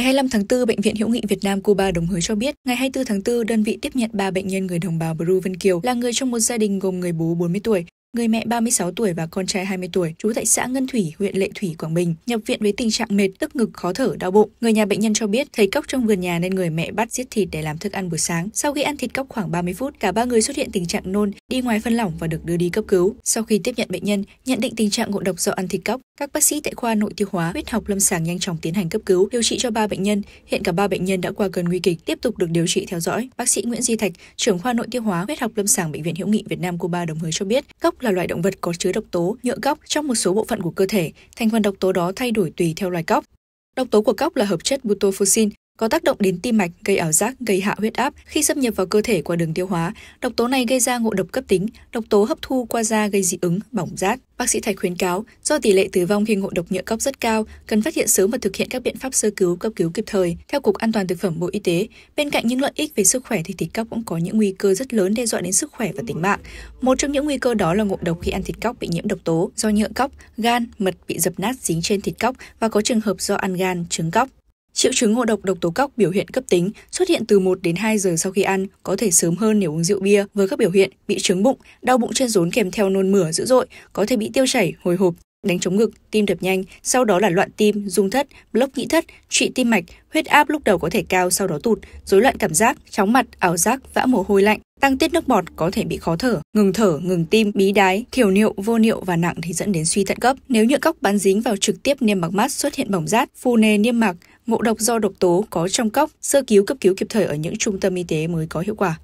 Ngày 25 tháng 4, Bệnh viện Hữu nghị Việt Nam Cuba Đồng Hới cho biết, ngày 24 tháng 4, đơn vị tiếp nhận 3 bệnh nhân người đồng bào Bru Vân Kiều là người trong một gia đình gồm người bố 40 tuổi, Người mẹ 36 tuổi và con trai 20 tuổi, trú tại xã Ngân Thủy, huyện Lệ Thủy, Quảng Bình, nhập viện với tình trạng mệt, tức ngực, khó thở, đau bụng. Người nhà bệnh nhân cho biết thấy cóc trong vườn nhà nên người mẹ bắt giết thịt để làm thức ăn buổi sáng. Sau khi ăn thịt cóc khoảng 30 phút, cả ba người xuất hiện tình trạng nôn, đi ngoài phân lỏng và được đưa đi cấp cứu. Sau khi tiếp nhận bệnh nhân, nhận định tình trạng ngộ độc do ăn thịt cóc, các bác sĩ tại khoa nội tiêu hóa, huyết học lâm sàng nhanh chóng tiến hành cấp cứu, điều trị cho ba bệnh nhân. Hiện cả ba bệnh nhân đã qua cơn nguy kịch, tiếp tục được điều trị theo dõi. Bác sĩ Nguyễn Di Thạch, trưởng khoa nội tiêu hóa, huyết học lâm sàng bệnh viện Hữu nghị Việt Nam Cuba đồng hới cho biết, cóc là loài động vật có chứa độc tố nhựa góc trong một số bộ phận của cơ thể, thành phần độc tố đó thay đổi tùy theo loài cóc. Độc tố của cóc là hợp chất butofucin có tác động đến tim mạch, gây ảo giác, gây hạ huyết áp khi xâm nhập vào cơ thể qua đường tiêu hóa. Độc tố này gây ra ngộ độc cấp tính, độc tố hấp thu qua da gây dị ứng, bỏng rát. Bác sĩ Thạch khuyến cáo, do tỷ lệ tử vong khi ngộ độc nhựa cốc rất cao, cần phát hiện sớm và thực hiện các biện pháp sơ cứu, cấp cứu kịp thời. Theo Cục An toàn Thực phẩm Bộ Y tế, bên cạnh những lợi ích về sức khỏe thì thịt cóc cũng có những nguy cơ rất lớn đe dọa đến sức khỏe và tính mạng. Một trong những nguy cơ đó là ngộ độc khi ăn thịt cóc bị nhiễm độc tố do nhựa cóc, gan, mật bị dập nát dính trên thịt cóc và có trường hợp do ăn gan, trứng cóc. Triệu chứng ngộ độc độc tố cóc biểu hiện cấp tính xuất hiện từ 1 đến 2 giờ sau khi ăn, có thể sớm hơn nếu uống rượu bia với các biểu hiện bị trướng bụng, đau bụng trên rốn kèm theo nôn mửa dữ dội, có thể bị tiêu chảy, hồi hộp, đánh chống ngực, tim đập nhanh, sau đó là loạn tim, rung thất, block nhĩ thất, trị tim mạch, huyết áp lúc đầu có thể cao sau đó tụt, rối loạn cảm giác, chóng mặt, ảo giác, vã mồ hôi lạnh, tăng tiết nước bọt có thể bị khó thở, ngừng thở, ngừng tim, bí đái, thiểu niệu, vô niệu và nặng thì dẫn đến suy thận cấp. Nếu nhựa cóc bắn dính vào trực tiếp niêm mạc mắt xuất hiện bỏng rát, phù nề niêm mạc, ngộ độc do độc tố có trong cốc, sơ cứu cấp cứu kịp thời ở những trung tâm y tế mới có hiệu quả.